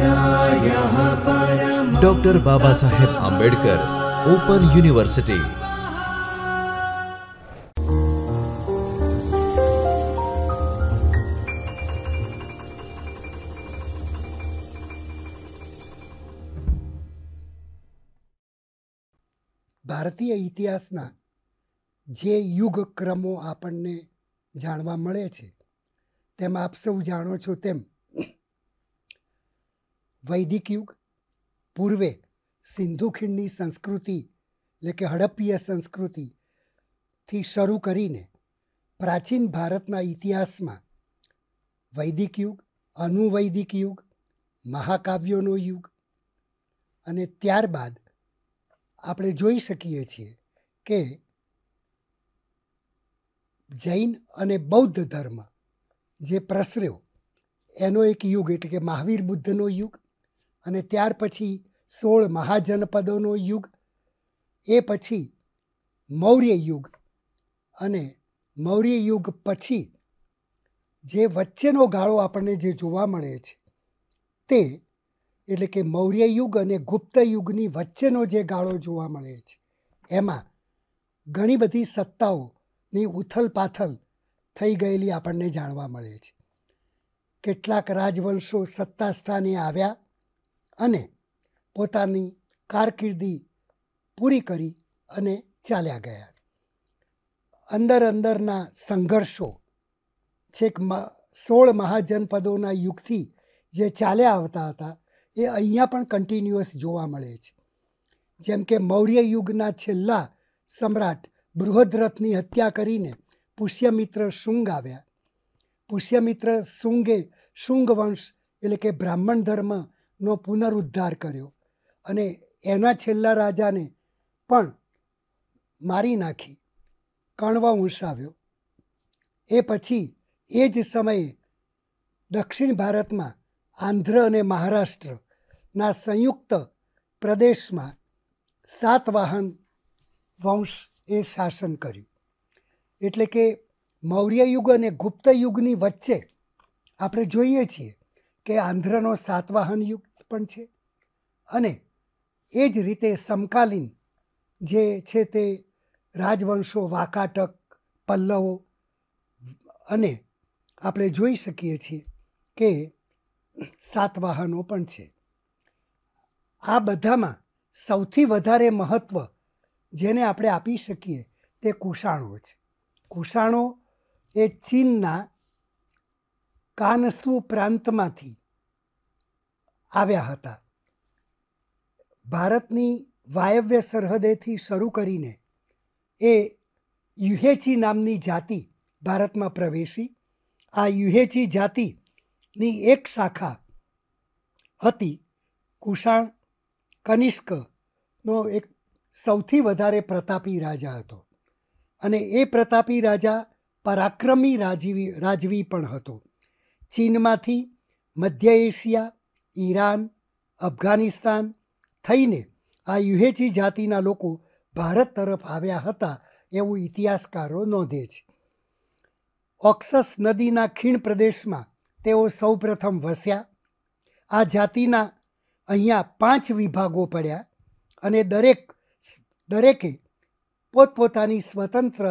doctor બાબા સાહેબ Ambedkar open university ભારતીય ઇતિહાસના જે યુગક્રમો આપણને જાણવા મળે છે તેમ આપ સૌ જાણો છો તેમ વૈદિક યુગ પૂર્વે સિંધુ ખીણની સંસ્કૃતિ એટલે કે હડપ્પીય સંસ્કૃતિથી શરૂ કરીને પ્રાચીન ભારતના ઇતિહાસમાં વૈદિક યુગ અનુવૈદિક યુગ મહાકાવ્યોનો યુગ અને ત્યારબાદ આપણે જોઈ શકીએ છીએ કે જૈન અને બૌદ્ધ ધર્મ જે પ્રસર્યો એનો એક યુગ એટલે કે મહાવીર બુદ્ધનો યુગ અને ત્યાર પછી સોળ મહાજનપદોનો યુગ એ પછી મૌર્ય યુગ અને મૌર્ય યુગ પછી જે વચ્ચેનો ગાળો આપણને જે જોવા મળે છે તે એટલે કે મૌર્ય યુગ અને ગુપ્ત યુગની વચ્ચેનો જે ગાળો જોવા મળે છે એમાં ઘણી બધી સત્તાઓની ઉથલપાથલ થઈ ગયેલી આપણને જાણવા મળે છે કેટલાક રાજવંશો સત્તા સ્થાને આવ્યા અને પોતાની કારકિર્દી પૂરી કરી અને ચાલ્યા ગયા અંદર અંદરના સંઘર્ષો છેક સોળ મહાજનપદોના યુગથી જે ચાલ્યા આવતા હતા એ અહીંયા પણ કન્ટિન્યુઅસ જોવા મળે છે જેમ કે મૌર્ય યુગના છેલ્લા સમ્રાટ બૃહદ્રથની હત્યા કરીને પુષ્યમિત્ર શુંગ આવ્યા પુષ્યમિત્ર શુંગે શુંગ વંશ એટલે કે બ્રાહ્મણ ધર્મ નો પુનરુદ્ધાર કર્યો અને એના છેલ્લા રાજાને પણ મારી નાખી કણવા ઉંસાવ્યો એ પછી એ જ સમયે દક્ષિણ ભારતમાં આંધ્ર અને મહારાષ્ટ્રના સંયુક્ત પ્રદેશમાં સાતવાહન વંશ એ શાસન કર્યું એટલે કે મૌર્ય યુગ અને ગુપ્ત યુગની વચ્ચે આપણે જોઈએ છીએ કે આંધ્રનો સાતવાહન યુગ પણ છે અને એ જ રીતે સમકાલીન જે છે તે રાજવંશો વાકાટક પલ્લવો અને આપણે જોઈ શકીએ છીએ કે સાતવાહનો પણ છે આ બધામાં સૌથી વધારે મહત્ત્વ જેને આપણે આપી શકીએ તે કુષાણો છે કુષાણો એ ચીનના કાનસુ પ્રાંતમાંથી આવ્યા હતા ભારતની વાયવ્ય સરહદેથી શરૂ કરીને એ યુહેચી નામની જાતિ ભારતમાં પ્રવેશી આ યુહેચી જાતિની એક શાખા હતી કુષાણ કનિષ્કનો એક સૌથી વધારે પ્રતાપી રાજા હતો અને એ પ્રતાપી રાજા પરાક્રમી રાજીવી રાજવી પણ હતો ચીનમાંથી મધ્ય એશિયા ઈરાન અફઘાનિસ્તાન થઈને આ યુહેચી જાતિના લોકો ભારત તરફ આવ્યા હતા એવું ઇતિહાસકારો નોંધે છે ઓક્સસ નદીના ખીણ પ્રદેશમાં તેઓ સૌપ્રથમ વસ્યા આ જાતિના અહીંયા પાંચ વિભાગો પડ્યા અને દરેક દરેકે પોતપોતાની સ્વતંત્ર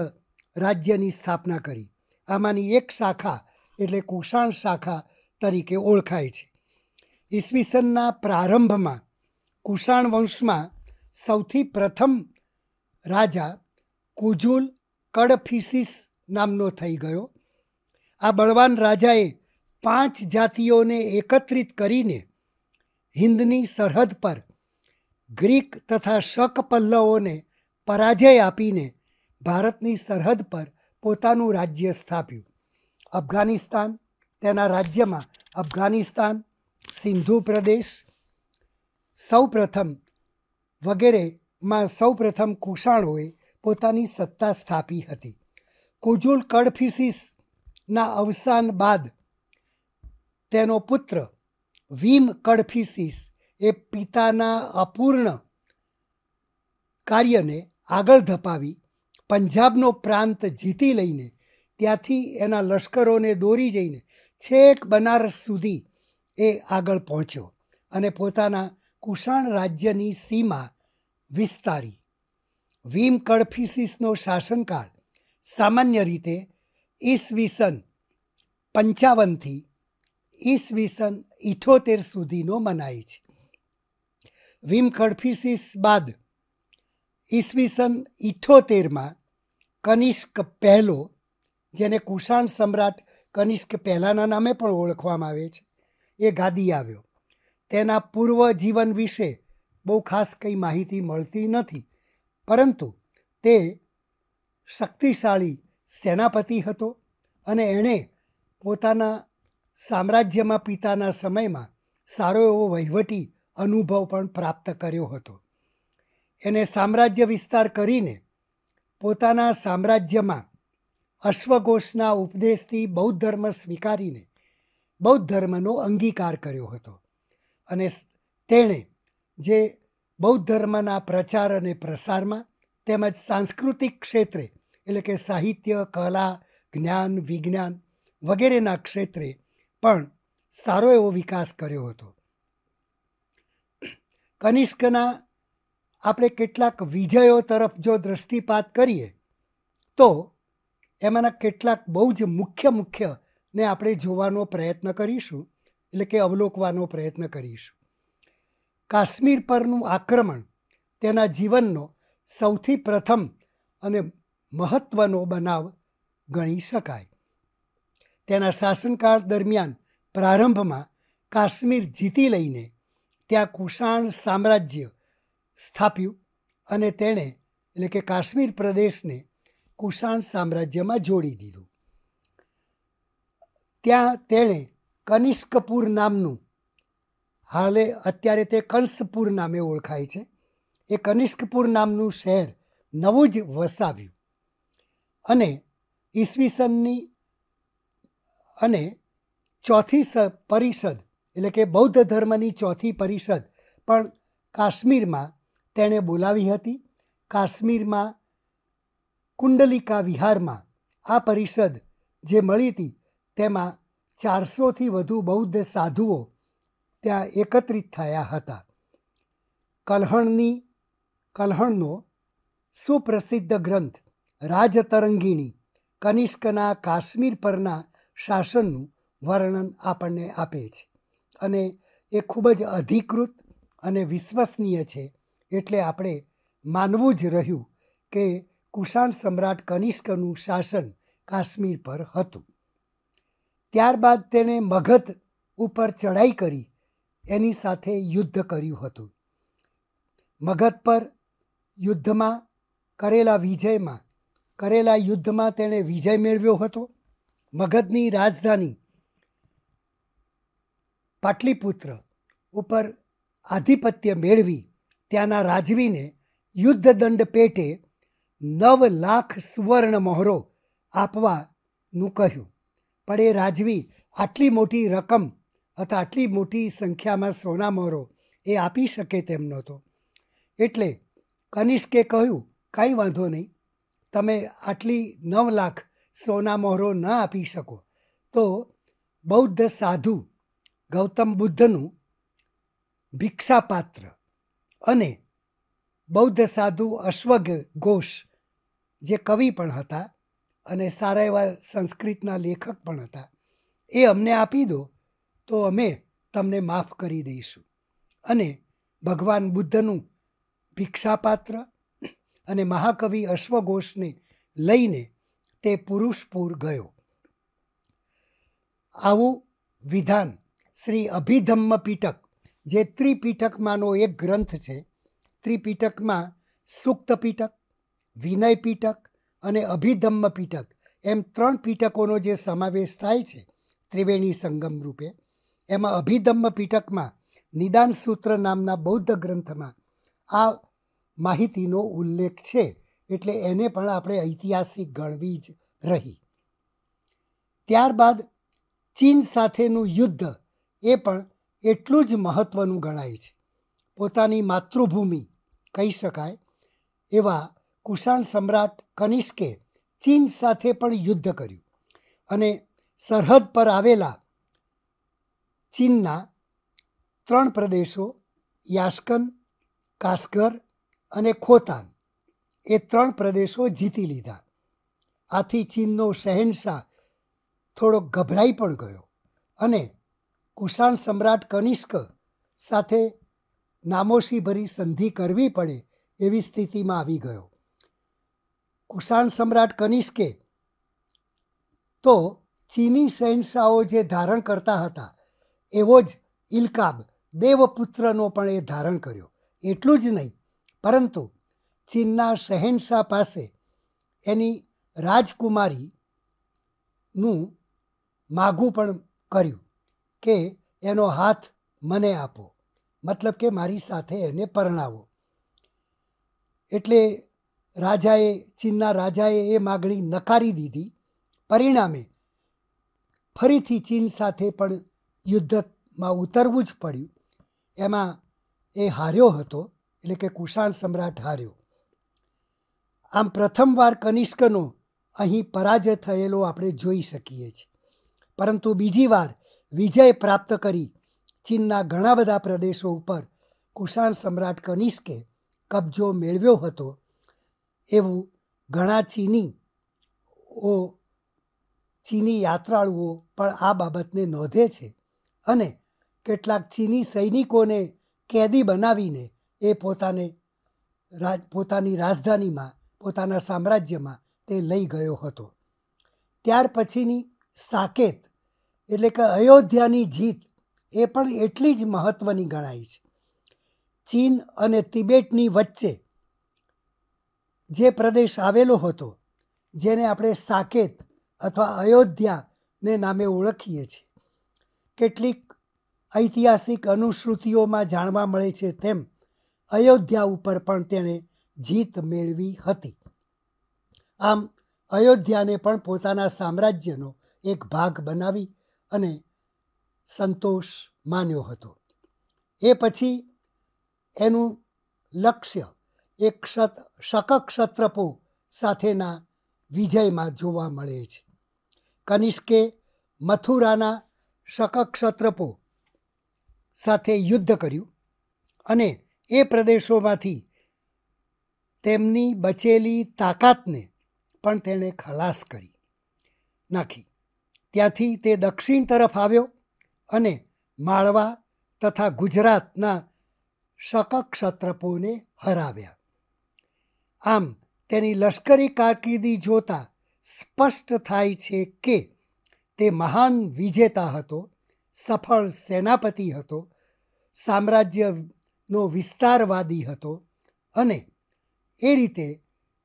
રાજ્યની સ્થાપના કરી આમાંની એક શાખા એટલે કુષાણ શાખા તરીકે ઓળખાય છે ઈસવીસનના પ્રારંભમાં કુષાણ વંશમાં સૌથી પ્રથમ રાજા કુજુલ કડફિસિસ નામનો થઈ ગયો આ બળવાન રાજાએ પાંચ જાતિઓને એકત્રિત કરીને હિન્દની સરહદ પર ગ્રીક તથા શક પલ્લવોને પરાજય આપીને ભારતની સરહદ પર પોતાનું રાજ્ય સ્થાપ્યું અફઘાનિસ્તાન તેના રાજ્યમાં અફઘાનિસ્તાન સિંધુ પ્રદેશ સૌપ્રથમ વગેરેમાં સૌપ્રથમ કુષાણોએ પોતાની સત્તા સ્થાપી હતી કુજુલ કડફિસિસના અવસાન બાદ તેનો પુત્ર વીમ કડફિસિસ એ પિતાના અપૂર્ણ કાર્યને આગળ ધપાવી પંજાબનો પ્રાંત જીતી લઈને ત્યાંથી એના લશ્કરોને દોરી જઈને છેક બનારસ સુધી એ આગળ પહોંચ્યો અને પોતાના કુષાણ રાજ્યની સીમા વિસ્તારી વીમ કડફિસિસનો શાસનકાળ સામાન્ય રીતે ઈસવીસન પંચાવનથી ઈસવીસન ઇઠોતેર સુધીનો મનાય છે વીમ કડફિસિસ બાદ ઈસવીસન ઇઠોતેરમાં કનિષ્ક પહેલો જેને કુશાણ સમ્રાટ કનિષ્ક પહેલાંના નામે પણ ઓળખવામાં આવે છે એ ગાદી આવ્યો તેના પૂર્વ જીવન વિશે બહુ ખાસ કંઈ માહિતી મળતી નથી પરંતુ તે શક્તિશાળી સેનાપતિ હતો અને એણે પોતાના સામ્રાજ્યમાં પિતાના સમયમાં સારો એવો વહીવટી અનુભવ પણ પ્રાપ્ત કર્યો હતો એને સામ્રાજ્ય વિસ્તાર કરીને પોતાના સામ્રાજ્યમાં અશ્વઘોષના ઉપદેશથી બૌદ્ધ ધર્મ સ્વીકારીને બૌદ્ધ ધર્મનો અંગીકાર કર્યો હતો અને તેણે જે બૌદ્ધ ધર્મના પ્રચાર અને પ્રસારમાં તેમજ સાંસ્કૃતિક ક્ષેત્રે એટલે કે સાહિત્ય કલા જ્ઞાન વિજ્ઞાન વગેરેના ક્ષેત્રે પણ સારો એવો વિકાસ કર્યો હતો કનિષ્કના આપણે કેટલાક વિજયો તરફ જો દૃષ્ટિપાત કરીએ તો એમાંના કેટલાક બહુ જ મુખ્ય મુખ્ય ને આપણે જોવાનો પ્રયત્ન કરીશું એટલે કે અવલોકવાનો પ્રયત્ન કરીશું કાશ્મીર પરનું આક્રમણ તેના જીવનનો સૌથી પ્રથમ અને મહત્ત્વનો બનાવ ગણી શકાય તેના શાસનકાળ દરમિયાન પ્રારંભમાં કાશ્મીર જીતી લઈને ત્યાં કુશાણ સામ્રાજ્ય સ્થાપ્યું અને તેણે એટલે કે કાશ્મીર પ્રદેશને કુષાણ સામ્રાજ્યમાં જોડી દીધું ત્યાં તેણે કનિષ્કપુર નામનું હાલે અત્યારે તે કંસપુર નામે ઓળખાય છે એ કનિષ્કપુર નામનું શહેર નવું જ વસાવ્યું અને ઈસવીસનની અને ચોથી સ પરિષદ એટલે કે બૌદ્ધ ધર્મની ચોથી પરિષદ પણ કાશ્મીરમાં તેણે બોલાવી હતી કાશ્મીરમાં કુંડલિકા વિહારમાં આ પરિષદ જે મળી હતી તેમાં ચારસોથી વધુ બૌદ્ધ સાધુઓ ત્યાં એકત્રિત થયા હતા કલહણની કલહણનો સુપ્રસિદ્ધ ગ્રંથ રાજતરંગીણી કનિષ્કના કાશ્મીર પરના શાસનનું વર્ણન આપણને આપે છે અને એ ખૂબ જ અધિકૃત અને વિશ્વસનીય છે એટલે આપણે માનવું જ રહ્યું કે કુશાન સમ્રાટ કનિષ્કનું શાસન કાશ્મીર પર હતું ત્યારબાદ તેણે મગધ ઉપર ચડાઈ કરી એની સાથે યુદ્ધ કર્યું હતું મગધ પર યુદ્ધમાં કરેલા વિજયમાં કરેલા યુદ્ધમાં તેણે વિજય મેળવ્યો હતો મગધની રાજધાની પાટલીપુત્ર ઉપર આધિપત્ય મેળવી ત્યાંના રાજવીને યુદ્ધ દંડ પેટે નવ લાખ સુવર્ણ મહોરો આપવાનું કહ્યું પણ એ રાજવી આટલી મોટી રકમ અથવા આટલી મોટી સંખ્યામાં સોના મહોરો એ આપી શકે તેમ નહોતો એટલે કનિષ્કે કહ્યું કાંઈ વાંધો નહીં તમે આટલી નવ લાખ સોના મહોરો ન આપી શકો તો બૌદ્ધ સાધુ ગૌતમ બુદ્ધનું ભિક્ષાપાત્ર અને બૌદ્ધ સાધુ અશ્વઘ ઘોષ જે કવિ પણ હતા અને સારા એવા સંસ્કૃતના લેખક પણ હતા એ અમને આપી દો તો અમે તમને માફ કરી દઈશું અને ભગવાન બુદ્ધનું ભિક્ષાપાત્ર અને મહાકવિ અશ્વઘોષને લઈને તે પુરુષપુર ગયો આવું વિધાન શ્રી અભિધમ્મ પીટક જે ત્રિપીઠકમાંનો એક ગ્રંથ છે ત્રિપીટકમાં સુક્ત પીટક વિનય પીટક અને અભિધમ્મ પીટક એમ ત્રણ પીટકોનો જે સમાવેશ થાય છે ત્રિવેણી સંગમ રૂપે એમાં અભિધમ્મ પીટકમાં નિદાન સૂત્ર નામના બૌદ્ધ ગ્રંથમાં આ માહિતીનો ઉલ્લેખ છે એટલે એને પણ આપણે ઐતિહાસિક ગણવી જ રહી ત્યારબાદ ચીન સાથેનું યુદ્ધ એ પણ એટલું જ મહત્ત્વનું ગણાય છે પોતાની માતૃભૂમિ કહી શકાય એવા કુશાણ સમ્રાટ કનિષ્કે ચીન સાથે પણ યુદ્ધ કર્યું અને સરહદ પર આવેલા ચીનના ત્રણ પ્રદેશો યાસ્કન કાસગર અને ખોતાન એ ત્રણ પ્રદેશો જીતી લીધા આથી ચીનનો શહેનશાહ થોડો ગભરાઈ પણ ગયો અને કુશાણ સમ્રાટ કનિષ્ક સાથે નામોશીભરી સંધિ કરવી પડે એવી સ્થિતિમાં આવી ગયો કુશાન સમ્રાટ કનિષ્કે તો ચીની શહેનશાહો જે ધારણ કરતા હતા એવો જ ઇલકાબ દેવપુત્રનો પણ એ ધારણ કર્યો એટલું જ નહીં પરંતુ ચીનના શહેનશાહ પાસે એની રાજકુમારીનું માગું પણ કર્યું કે એનો હાથ મને આપો મતલબ કે મારી સાથે એને પરણાવો એટલે રાજાએ ચીનના રાજાએ એ માગણી નકારી દીધી પરિણામે ફરીથી ચીન સાથે પણ યુદ્ધમાં ઉતરવું જ પડ્યું એમાં એ હાર્યો હતો એટલે કે કુષાણ સમ્રાટ હાર્યો આમ પ્રથમવાર કનિષ્કનો અહીં પરાજય થયેલો આપણે જોઈ શકીએ છીએ પરંતુ બીજી વાર વિજય પ્રાપ્ત કરી ચીનના ઘણા બધા પ્રદેશો ઉપર કુષાણ સમ્રાટ કનિષ્કે કબજો મેળવ્યો હતો એવું ઘણા ચીનીઓ ચીની યાત્રાળુઓ પણ આ બાબતને નોંધે છે અને કેટલાક ચીની સૈનિકોને કેદી બનાવીને એ પોતાને રાજ પોતાની રાજધાનીમાં પોતાના સામ્રાજ્યમાં તે લઈ ગયો હતો ત્યાર પછીની સાકેત એટલે કે અયોધ્યાની જીત એ પણ એટલી જ મહત્ત્વની ગણાય છે ચીન અને તિબેટની વચ્ચે જે પ્રદેશ આવેલો હતો જેને આપણે સાકેત અથવા અયોધ્યાને નામે ઓળખીએ છીએ કેટલીક ઐતિહાસિક અનુશ્રુતિઓમાં જાણવા મળે છે તેમ અયોધ્યા ઉપર પણ તેણે જીત મેળવી હતી આમ અયોધ્યાને પણ પોતાના સામ્રાજ્યનો એક ભાગ બનાવી અને સંતોષ માન્યો હતો એ પછી એનું લક્ષ્ય એક ક્ષત શકક્ષત્રપુ સાથેના વિજયમાં જોવા મળે છે કનિષ્કે મથુરાના શકક્ષત્રપો સાથે યુદ્ધ કર્યું અને એ પ્રદેશોમાંથી તેમની બચેલી તાકાતને પણ તેણે ખલાસ કરી નાખી ત્યાંથી તે દક્ષિણ તરફ આવ્યો અને માળવા તથા ગુજરાતના શકક્ષત્રપોને હરાવ્યા આમ તેની લશ્કરી કારકિર્દી જોતાં સ્પષ્ટ થાય છે કે તે મહાન વિજેતા હતો સફળ સેનાપતિ હતો સામ્રાજ્યનો વિસ્તારવાદી હતો અને એ રીતે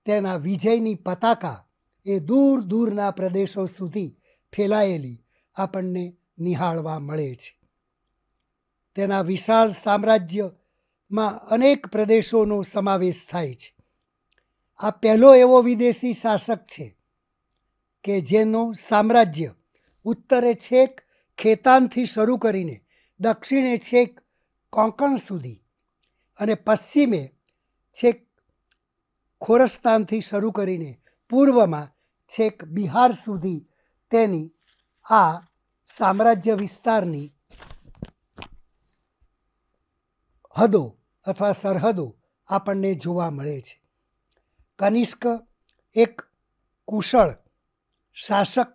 તેના વિજયની પતાકા એ દૂર દૂરના પ્રદેશો સુધી ફેલાયેલી આપણને નિહાળવા મળે છે તેના વિશાળ સામ્રાજ્યમાં અનેક પ્રદેશોનો સમાવેશ થાય છે આ પહેલો એવો વિદેશી શાસક છે કે જેનું સામ્રાજ્ય ઉત્તરે છેક ખેતાનથી શરૂ કરીને દક્ષિણે છેક કોંકણ સુધી અને પશ્ચિમે છેક ખોરસ્તાનથી શરૂ કરીને પૂર્વમાં છેક બિહાર સુધી તેની આ સામ્રાજ્ય વિસ્તારની હદો અથવા સરહદો આપણને જોવા મળે છે કનિષ્ક એક કુશળ શાસક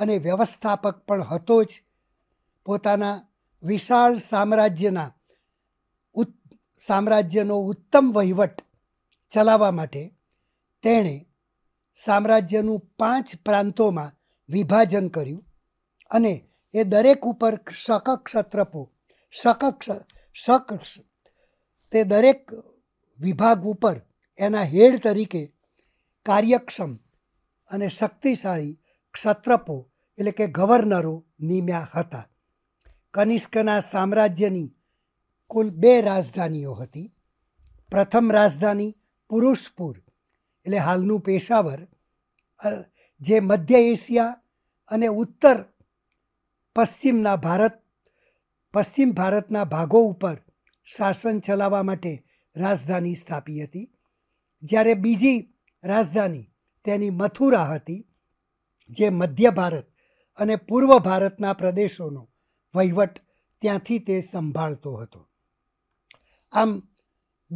અને વ્યવસ્થાપક પણ હતો જ પોતાના વિશાળ સામ્રાજ્યના ઉત સામ્રાજ્યનો ઉત્તમ વહીવટ ચલાવવા માટે તેણે સામ્રાજ્યનું પાંચ પ્રાંતોમાં વિભાજન કર્યું અને એ દરેક ઉપર શકક ક્ષત્રપો શકક શક તે દરેક વિભાગ ઉપર એના હેડ તરીકે કાર્યક્ષમ અને શક્તિશાળી ક્ષત્રપો એટલે કે ગવર્નરો નીમ્યા હતા કનિષ્કના સામ્રાજ્યની કુલ બે રાજધાનીઓ હતી પ્રથમ રાજધાની પુરુષપુર એટલે હાલનું પેશાવર જે મધ્ય એશિયા અને ઉત્તર પશ્ચિમના ભારત પશ્ચિમ ભારતના ભાગો ઉપર શાસન ચલાવવા માટે રાજધાની સ્થાપી હતી જ્યારે બીજી રાજધાની તેની મથુરા હતી જે મધ્ય ભારત અને પૂર્વ ભારતના પ્રદેશોનો વહીવટ ત્યાંથી તે સંભાળતો હતો આમ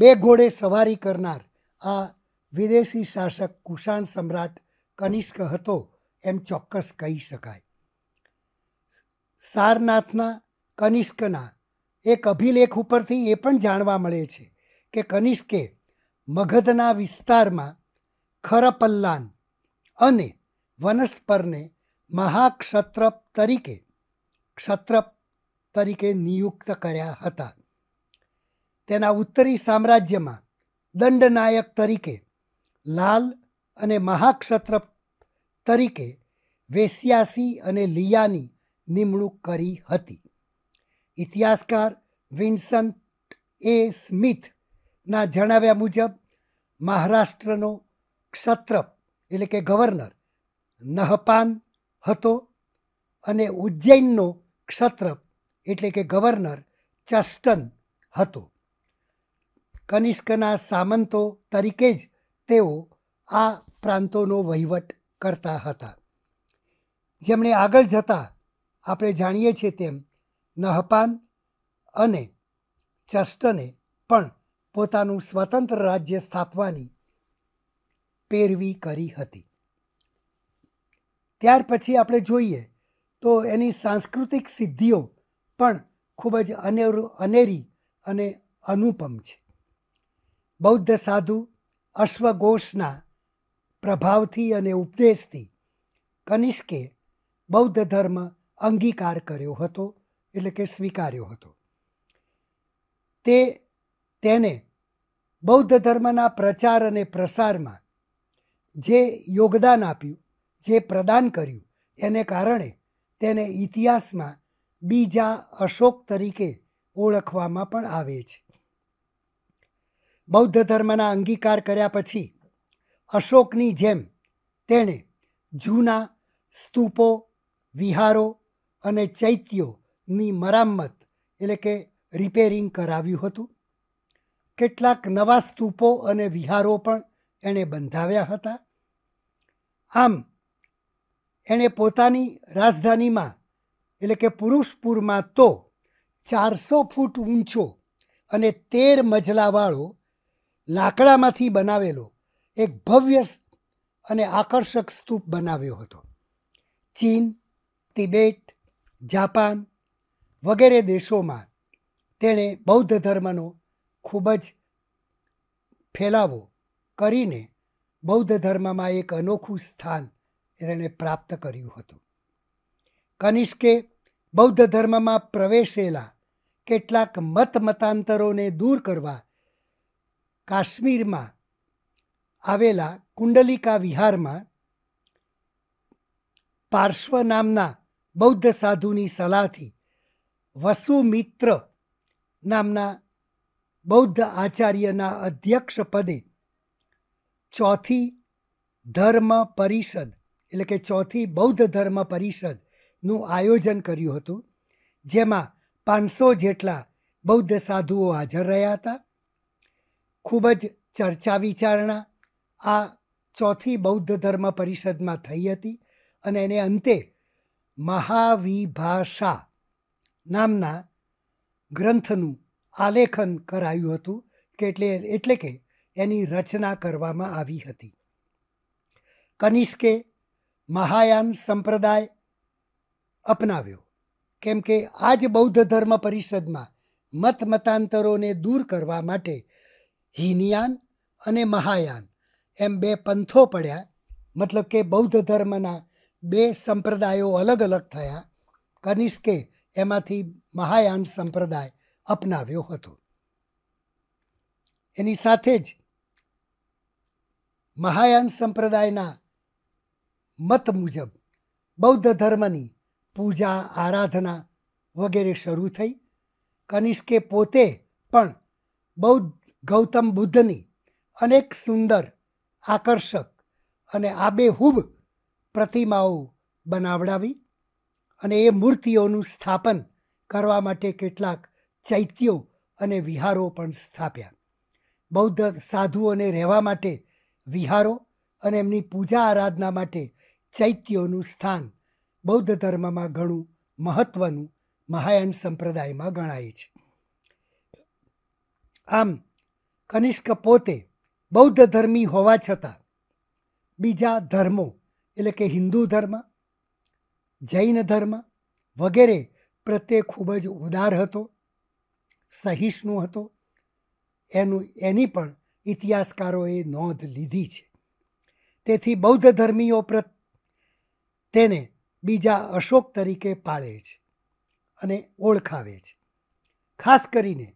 બે ઘોડે સવારી કરનાર આ વિદેશી શાસક કુશાન સમ્રાટ કનિષ્ક હતો એમ ચોક્કસ કહી શકાય સારનાથના કનિષ્કના એક અભિલેખ ઉપરથી એ પણ જાણવા મળે છે કે કનિષ્કે મગધના વિસ્તારમાં ખરપલ્લાન અને વનસ્પરને મહાક્ષત્રપ તરીકે ક્ષત્રપ તરીકે નિયુક્ત કર્યા હતા તેના ઉત્તરી સામ્રાજ્યમાં દંડનાયક તરીકે લાલ અને મહાક્ષત્રપ તરીકે વેસ્યાસી અને લિયાની નિમણૂક કરી હતી ઇતિહાસકાર વિન્સન્ટ એ સ્મિથ ના જણાવ્યા મુજબ મહારાષ્ટ્રનો ક્ષત્રપ એટલે કે ગવર્નર નહપાન હતો અને ઉજ્જૈનનો ક્ષત્રપ એટલે કે ગવર્નર ચસ્ટન હતો કનિષ્કના સામંતો તરીકે જ તેઓ આ પ્રાંતોનો વહીવટ કરતા હતા જેમણે આગળ જતાં આપણે જાણીએ છીએ તેમ નહપાન અને ચસ્ટને પણ પોતાનું સ્વતંત્ર રાજ્ય સ્થાપવાની પેરવી કરી હતી ત્યાર પછી આપણે જોઈએ તો એની સાંસ્કૃતિક સિદ્ધિઓ પણ ખૂબ જ અનેરી અને અનુપમ છે બૌદ્ધ સાધુ અશ્વઘોષના પ્રભાવથી અને ઉપદેશથી કનિષ્કે બૌદ્ધ ધર્મ અંગીકાર કર્યો હતો એટલે કે સ્વીકાર્યો હતો તે તેને બૌદ્ધ ધર્મના પ્રચાર અને પ્રસારમાં જે યોગદાન આપ્યું જે પ્રદાન કર્યું એને કારણે તેને ઇતિહાસમાં બીજા અશોક તરીકે ઓળખવામાં પણ આવે છે બૌદ્ધ ધર્મના અંગીકાર કર્યા પછી અશોકની જેમ તેણે જૂના સ્તૂપો વિહારો અને ચૈત્યોની મરામત એટલે કે રિપેરિંગ કરાવ્યું હતું કેટલાક નવા સ્તૂપો અને વિહારો પણ એણે બંધાવ્યા હતા આમ એણે પોતાની રાજધાનીમાં એટલે કે પુરુષપુરમાં તો ચારસો ફૂટ ઊંચો અને તેર મજલાવાળો લાકડામાંથી બનાવેલો એક ભવ્ય અને આકર્ષક સ્તૂપ બનાવ્યો હતો ચીન તિબેટ જાપાન વગેરે દેશોમાં તેણે બૌદ્ધ ધર્મનો ખૂબ જ ફેલાવો કરીને બૌદ્ધ ધર્મમાં એક અનોખું સ્થાન એણે પ્રાપ્ત કર્યું હતું કનિષ્કે બૌદ્ધ ધર્મમાં પ્રવેશેલા કેટલાક મત મતાંતરોને દૂર કરવા કાશ્મીરમાં આવેલા કુંડલિકા વિહારમાં પાર્શ્વ નામના બૌદ્ધ સાધુની સલાહથી વસુમિત્ર નામના બૌદ્ધ આચાર્યના અધ્યક્ષપદે ચોથી ધર્મ પરિષદ એટલે કે ચોથી બૌદ્ધ ધર્મ પરિષદનું આયોજન કર્યું હતું જેમાં પાંચસો જેટલા બૌદ્ધ સાધુઓ હાજર રહ્યા હતા ખૂબ જ ચર્ચા વિચારણા આ ચોથી બૌદ્ધ ધર્મ પરિષદમાં થઈ હતી અને એને અંતે મહાવિભાષા નામના ગ્રંથનું આલેખન કરાયું હતું કે એટલે એટલે કે એની રચના કરવામાં આવી હતી કનિષ્કે મહાયાન સંપ્રદાય અપનાવ્યો કેમ કે આ જ બૌદ્ધ ધર્મ પરિષદમાં મત મતાંતરોને દૂર કરવા માટે હિનયાન અને મહાયાન એમ બે પંથો પડ્યા મતલબ કે બૌદ્ધ ધર્મના બે સંપ્રદાયો અલગ અલગ થયા કનિષ્કે એમાંથી મહાયાન સંપ્રદાય અપનાવ્યો હતો એની સાથે જ મહાયાન સંપ્રદાયના મત મુજબ બૌદ્ધ ધર્મની પૂજા આરાધના વગેરે શરૂ થઈ કનિષ્કે પોતે પણ બૌદ્ધ ગૌતમ બુદ્ધની અનેક સુંદર આકર્ષક અને આબેહૂબ પ્રતિમાઓ બનાવડાવી અને એ મૂર્તિઓનું સ્થાપન કરવા માટે કેટલાક ચૈત્યો અને વિહારો પણ સ્થાપ્યા બૌદ્ધ સાધુઓને રહેવા માટે વિહારો અને એમની પૂજા આરાધના માટે ચૈત્યોનું સ્થાન બૌદ્ધ ધર્મમાં ઘણું મહત્ત્વનું મહાયાન સંપ્રદાયમાં ગણાય છે આમ કનિષ્ક પોતે બૌદ્ધ ધર્મી હોવા છતાં બીજા ધર્મો એટલે કે હિન્દુ ધર્મ જૈન ધર્મ વગેરે પ્રત્યે ખૂબ જ ઉદાર હતો સહિષ્ણુ હતો એનું એની પણ ઇતિહાસકારોએ નોંધ લીધી છે તેથી બૌદ્ધ ધર્મીઓ પ્રત તેને બીજા અશોક તરીકે પાળે છે અને ઓળખાવે છે ખાસ કરીને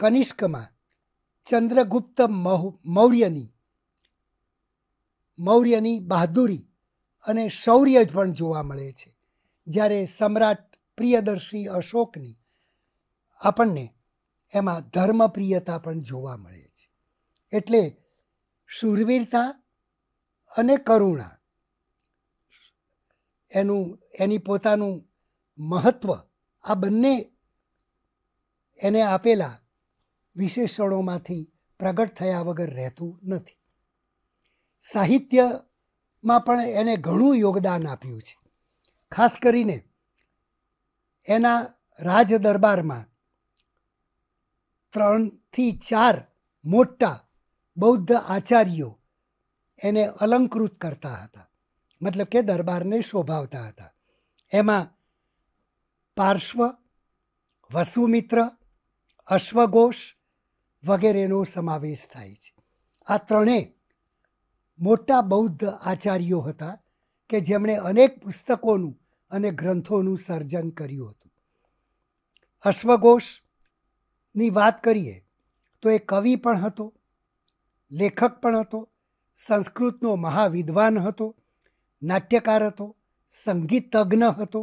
કનિષ્કમાં ચંદ્રગુપ્ત મૌર્યની મૌર્યની બહાદુરી અને શૌર્ય પણ જોવા મળે છે જ્યારે સમ્રાટ પ્રિયદર્શી અશોકની આપણને એમાં ધર્મપ્રિયતા પણ જોવા મળે છે એટલે શૂરવીરતા અને કરુણા એનું એની પોતાનું મહત્ત્વ આ બંને એને આપેલા વિશેષણોમાંથી પ્રગટ થયા વગર રહેતું નથી સાહિત્યમાં પણ એને ઘણું યોગદાન આપ્યું છે ખાસ કરીને એના રાજ દરબારમાં ત્રણથી ચાર મોટા બૌદ્ધ આચાર્યો એને અલંકૃત કરતા હતા મતલબ કે દરબારને શોભાવતા હતા એમાં પાર્શ્વ વસુમિત્ર અશ્વઘોષ વગેરેનો સમાવેશ થાય છે આ ત્રણેય મોટા બૌદ્ધ આચાર્યો હતા કે જેમણે અનેક પુસ્તકોનું અને ગ્રંથોનું સર્જન કર્યું હતું અશ્વઘોષ ની વાત કરીએ તો એ કવિ પણ હતો લેખક પણ હતો સંસ્કૃતનો મહાવિદ્વાન હતો નાટ્યકાર હતો સંગીતજ્ઞ હતો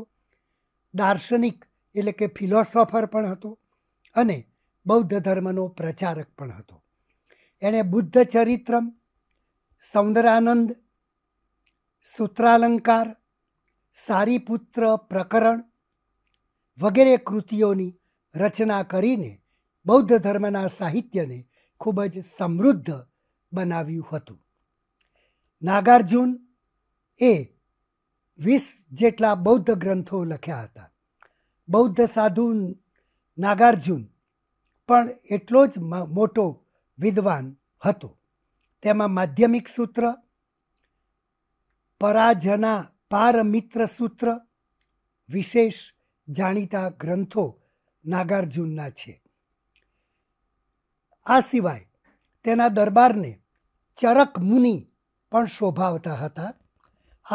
દાર્શનિક એટલે કે ફિલોસોફર પણ હતો અને બૌદ્ધ ધર્મનો પ્રચારક પણ હતો એણે બુદ્ધ ચરિત્રમ સૌંદરાનંદ સૂત્રાલંકાર સારીપુત્ર પ્રકરણ વગેરે કૃતિઓની રચના કરીને બૌદ્ધ ધર્મના સાહિત્યને ખૂબ જ સમૃદ્ધ બનાવ્યું હતું નાગાર્જુન એ વીસ જેટલા બૌદ્ધ ગ્રંથો લખ્યા હતા બૌદ્ધ સાધુ નાગાર્જુન પણ એટલો જ મોટો વિદ્વાન હતો તેમાં માધ્યમિક સૂત્ર પરાજના પારમિત્ર સૂત્ર વિશેષ જાણીતા ગ્રંથો નાગાર્જુનના છે આ સિવાય તેના દરબારને ચરક મુનિ પણ શોભાવતા હતા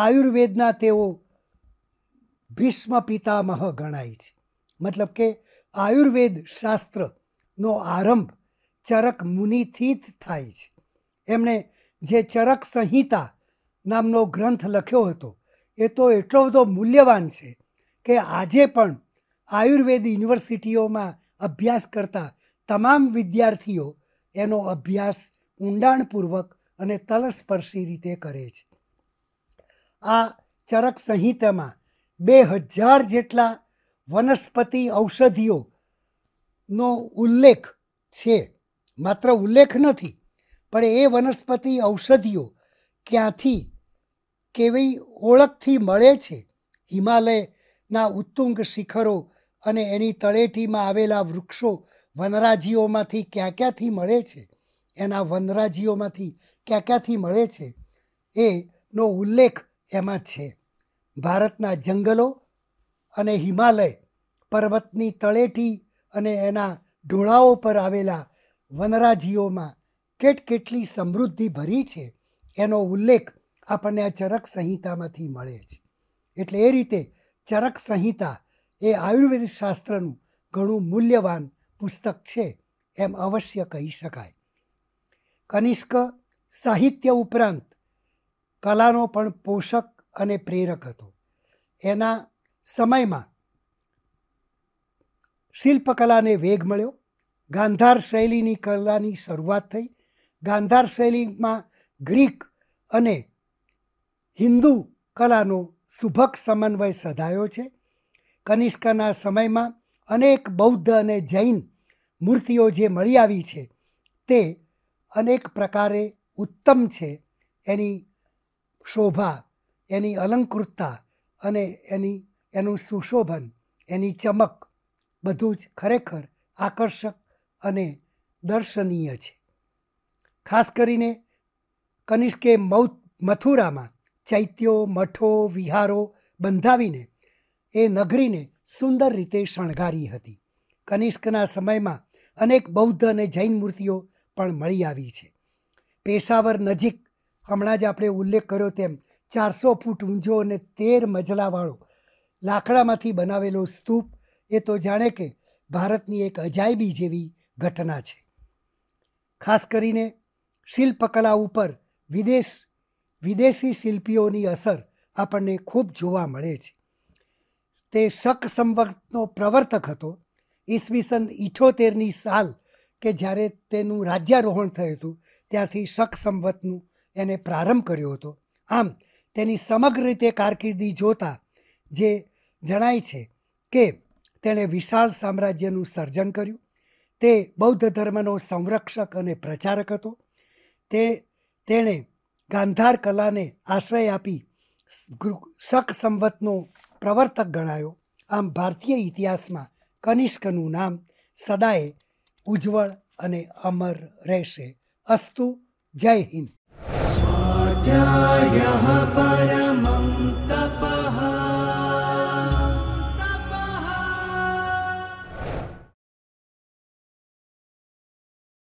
આયુર્વેદના તેઓ ભીષ્મ પિતામહ ગણાય છે મતલબ કે આયુર્વેદ શાસ્ત્રનો આરંભ ચરક મુનિથી જ થાય છે એમણે જે ચરક સંહિતા નામનો ગ્રંથ લખ્યો હતો એ તો એટલો બધો મૂલ્યવાન છે કે આજે પણ આયુર્વેદ યુનિવર્સિટીઓમાં અભ્યાસ કરતા તમામ વિદ્યાર્થીઓ એનો અભ્યાસ ઊંડાણપૂર્વક અને તલસ્પર્શી રીતે કરે છે આ ચરક સંહિતામાં બે હજાર જેટલા વનસ્પતિ ઔષધિઓનો ઉલ્લેખ છે માત્ર ઉલ્લેખ નથી પણ એ વનસ્પતિ ઔષધિઓ ક્યાંથી કેવી ઓળખથી મળે છે હિમાલયના ઉત્તુંગ શિખરો અને એની તળેટીમાં આવેલા વૃક્ષો વનરાજીઓમાંથી ક્યાં ક્યાંથી મળે છે એના વનરાજીઓમાંથી ક્યાં ક્યાંથી મળે છે એનો ઉલ્લેખ એમાં છે ભારતના જંગલો અને હિમાલય પર્વતની તળેટી અને એના ઢોળાઓ પર આવેલા વનરાજીઓમાં કેટ કેટલી સમૃદ્ધિ ભરી છે એનો ઉલ્લેખ આપણને આ ચરક સંહિતામાંથી મળે છે એટલે એ રીતે ચરક સંહિતા એ આયુર્વેદ શાસ્ત્રનું ઘણું મૂલ્યવાન પુસ્તક છે એમ અવશ્ય કહી શકાય કનિષ્ક સાહિત્ય ઉપરાંત કલાનો પણ પોષક અને પ્રેરક હતો એના સમયમાં શિલ્પકલાને વેગ મળ્યો ગાંધાર શૈલીની કલાની શરૂઆત થઈ ગાંધાર શૈલીમાં ગ્રીક અને હિન્દુ કલાનો સુભક સમન્વય સધાયો છે કનિષ્કના સમયમાં અનેક બૌદ્ધ અને જૈન મૂર્તિઓ જે મળી આવી છે તે અનેક પ્રકારે ઉત્તમ છે એની શોભા એની અલંકૃતતા અને એની એનું સુશોભન એની ચમક બધું જ ખરેખર આકર્ષક અને દર્શનીય છે ખાસ કરીને કનિષ્કે મૌ મથુરામાં ચૈત્યો મઠો વિહારો બંધાવીને એ નગરીને સુંદર રીતે શણગારી હતી કનિષ્કના સમયમાં અનેક બૌદ્ધ અને જૈન મૂર્તિઓ પણ મળી આવી છે પેશાવર નજીક હમણાં જ આપણે ઉલ્લેખ કર્યો તેમ ચારસો ફૂટ ઊંચો અને તેર મજલાવાળો લાકડામાંથી બનાવેલો સ્તૂપ એ તો જાણે કે ભારતની એક અજાયબી જેવી ઘટના છે ખાસ કરીને શિલ્પકલા ઉપર વિદેશ વિદેશી શિલ્પીઓની અસર આપણને ખૂબ જોવા મળે છે તે શક સંવર્તનો પ્રવર્તક હતો ઈસવીસન ઇઠોતેરની સાલ કે જ્યારે તેનું રાજ્યારોહણ થયું હતું ત્યારથી શક સંવતનું એને પ્રારંભ કર્યો હતો આમ તેની સમગ્ર રીતે કારકિર્દી જોતા જે જણાય છે કે તેણે વિશાળ સામ્રાજ્યનું સર્જન કર્યું તે બૌદ્ધ ધર્મનો સંરક્ષક અને પ્રચારક હતો તે તેણે ગાંધાર કલાને આશ્રય આપી શક સંવતનો પ્રવર્તક ગણાયો આમ ભારતીય ઇતિહાસમાં કનિષ્કનું નામ સદાય ઉજ્જવળ અને અમર રહેશે અસ્તુ જય હિન્દ સ્વાધ્યાય પરમા